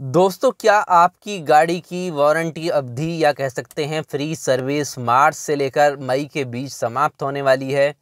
दोस्तों क्या आपकी गाड़ी की वारंटी अवधि या कह सकते हैं फ्री सर्विस मार्च से लेकर मई के बीच समाप्त होने वाली है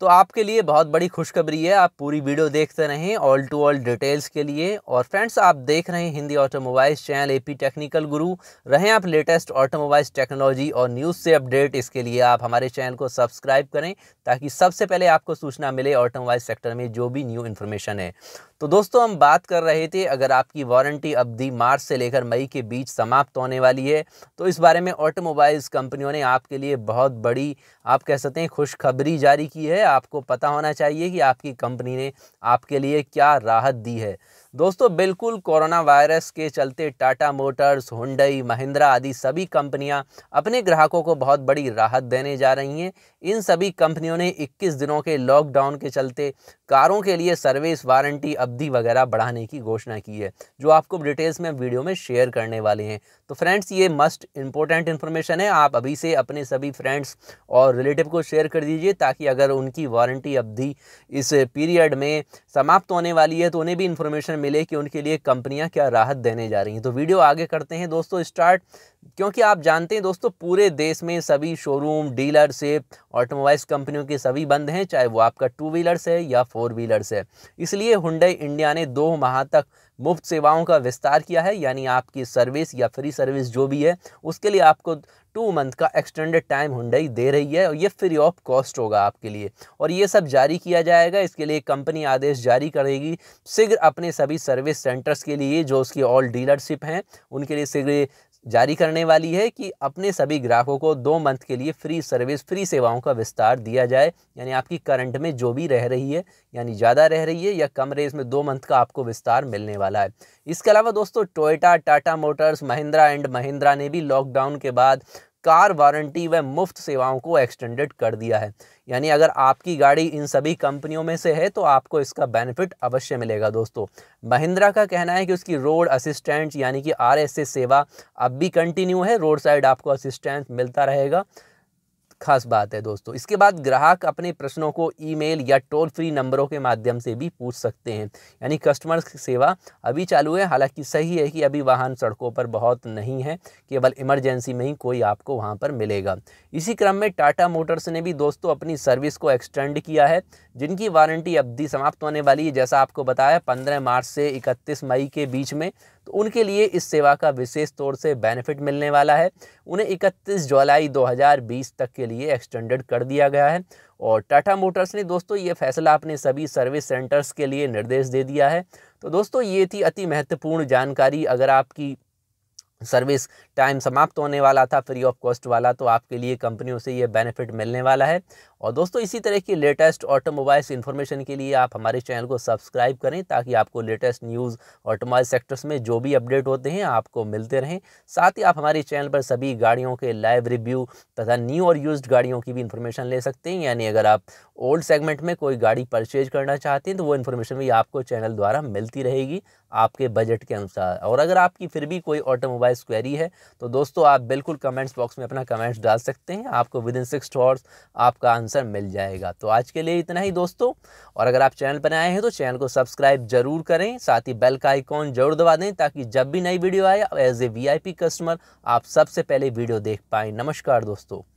तो आपके लिए बहुत बड़ी खुशखबरी है आप पूरी वीडियो देखते रहें ऑल टू ऑल डिटेल्स के लिए और फ्रेंड्स आप देख रहे हैं Hindi automobiles channel AP technical guru रहें आप लेटेस्ट ऑटोमोबाइल्स टेक्नोलॉजी और न्यूज़ से अपडेट इसके लिए आप हमारे चैनल को सब्सक्राइब करें ताकि सबसे पहले आपको सूचना मिले ऑटोमोबाइल सेक्टर में जो भी न्यू इन्फॉर्मेशन है तो दोस्तों हम बात कर रहे थे अगर आपकी वारंटी अवधि मार्च से लेकर मई के बीच समाप्त होने वाली है तो इस बारे में ऑटोमोबाइल्स कंपनियों ने आपके लिए बहुत बड़ी आप कह सकते हैं खुशखबरी जारी की है आपको पता होना चाहिए कि आपकी कंपनी ने आपके लिए क्या राहत दी है दोस्तों बिल्कुल कोरोना वायरस के चलते टाटा मोटर्स हुंडई महिंद्रा आदि सभी कंपनियां अपने ग्राहकों को बहुत बड़ी राहत देने जा रही हैं इन सभी कंपनियों ने 21 दिनों के लॉकडाउन के चलते कारों के लिए सर्विस वारंटी अवधि वगैरह बढ़ाने की घोषणा की है जो आपको डिटेल्स में वीडियो में शेयर करने वाले हैं तो फ्रेंड्स ये मस्ट इंपॉर्टेंट इन्फॉर्मेशन है आप अभी से अपने सभी फ्रेंड्स और रिलेटिव को शेयर कर दीजिए ताकि अगर उनकी वारंटी अवधि इस पीरियड में समाप्त होने वाली है तो उन्हें भी इन्फॉर्मेशन मिले कि उनके लिए कंपनियां क्या राहत देने जा रही हैं तो वीडियो आगे करते हैं दोस्तों स्टार्ट क्योंकि आप जानते हैं दोस्तों पूरे देश में सभी शोरूम डीलरशिप ऑटोमोबाइल्स कंपनियों के सभी बंद हैं चाहे वो आपका टू व्हीलर्स है या फोर व्हीलर्स है इसलिए हुंडई इंडिया ने दो माह तक मुफ्त सेवाओं का विस्तार किया है यानी आपकी सर्विस या फ्री सर्विस जो भी है उसके लिए आपको टू मंथ का एक्सटेंडेड टाइम हुंडई दे रही है और ये फ्री ऑफ कॉस्ट होगा आपके लिए और ये सब जारी किया जाएगा इसके लिए कंपनी आदेश जारी करेगी शीघ्र अपने सभी सर्विस सेंटर्स के लिए जो उसकी ऑल डीलरशिप हैं उनके लिए शीघ्र जारी करने वाली है कि अपने सभी ग्राहकों को दो मंथ के लिए फ्री सर्विस फ्री सेवाओं का विस्तार दिया जाए यानी आपकी करंट में जो भी रह रही है यानी ज़्यादा रह रही है या कम रेस में दो मंथ का आपको विस्तार मिलने वाला है इसके अलावा दोस्तों Toyota Tata motors Mahindra and Mahindra ने भी लॉकडाउन के बाद कार वारंटी व मुफ्त सेवाओं को एक्सटेंडेड कर दिया है यानी अगर आपकी गाड़ी इन सभी कंपनियों में से है तो आपको इसका बेनिफिट अवश्य मिलेगा दोस्तों महिंद्रा का कहना है कि उसकी रोड असिस्टेंट यानी कि आर सेवा अब भी कंटिन्यू है रोड साइड आपको असिस्टेंट मिलता रहेगा खास बात है दोस्तों इसके बाद ग्राहक अपने प्रश्नों को ईमेल या टोल फ्री नंबरों के माध्यम से भी पूछ सकते हैं यानी कस्टमर सेवा अभी चालू है हालांकि सही है कि अभी वाहन सड़कों पर बहुत नहीं है केवल इमरजेंसी में ही कोई आपको वहाँ पर मिलेगा इसी क्रम में टाटा मोटर्स ने भी दोस्तों अपनी सर्विस को एक्सटेंड किया है जिनकी वारंटी अवधि समाप्त होने वाली है जैसा आपको बताया पंद्रह मार्च से इकतीस मई के बीच में तो उनके लिए इस सेवा का विशेष तौर से बेनिफिट मिलने वाला है उन्हें 31 जुलाई 2020 तक के लिए एक्सटेंडेड कर दिया गया है और टाटा मोटर्स ने दोस्तों ये फैसला अपने सभी सर्विस सेंटर्स के लिए निर्देश दे दिया है तो दोस्तों ये थी अति महत्वपूर्ण जानकारी अगर आपकी सर्विस टाइम समाप्त होने वाला था फ्री ऑफ कॉस्ट वाला तो आपके लिए कंपनियों से ये बेनिफिट मिलने वाला है और दोस्तों इसी तरह की लेटेस्ट ऑटोमोबाइल्स इन्फॉर्मेशन के लिए आप हमारे चैनल को सब्सक्राइब करें ताकि आपको लेटेस्ट न्यूज़ ऑटोमोबाइल सेक्टर्स में जो भी अपडेट होते हैं आपको मिलते रहें साथ ही आप हमारे चैनल पर सभी गाड़ियों के लाइव रिव्यू तथा न्यू और यूज गाड़ियों की भी इन्फॉर्मेशन ले सकते हैं यानी अगर आप ओल्ड सेगमेंट में कोई गाड़ी परचेज करना चाहते हैं तो वो इन्फॉर्मेशन भी आपको चैनल द्वारा मिलती रहेगी आपके बजट के अनुसार और अगर आपकी फिर भी कोई ऑटोमोबाइल अदरवाइज क्वेरी है तो दोस्तों आप बिल्कुल कमेंट्स बॉक्स में अपना कमेंट्स डाल सकते हैं आपको विद इन सिक्स आवर्स आपका आंसर मिल जाएगा तो आज के लिए इतना ही दोस्तों और अगर आप चैनल पर आए हैं तो चैनल को सब्सक्राइब जरूर करें साथ ही बेल का आइकॉन जरूर दबा दें ताकि जब भी नई वीडियो आए एज ए वी कस्टमर आप सबसे पहले वीडियो देख पाएँ नमस्कार दोस्तों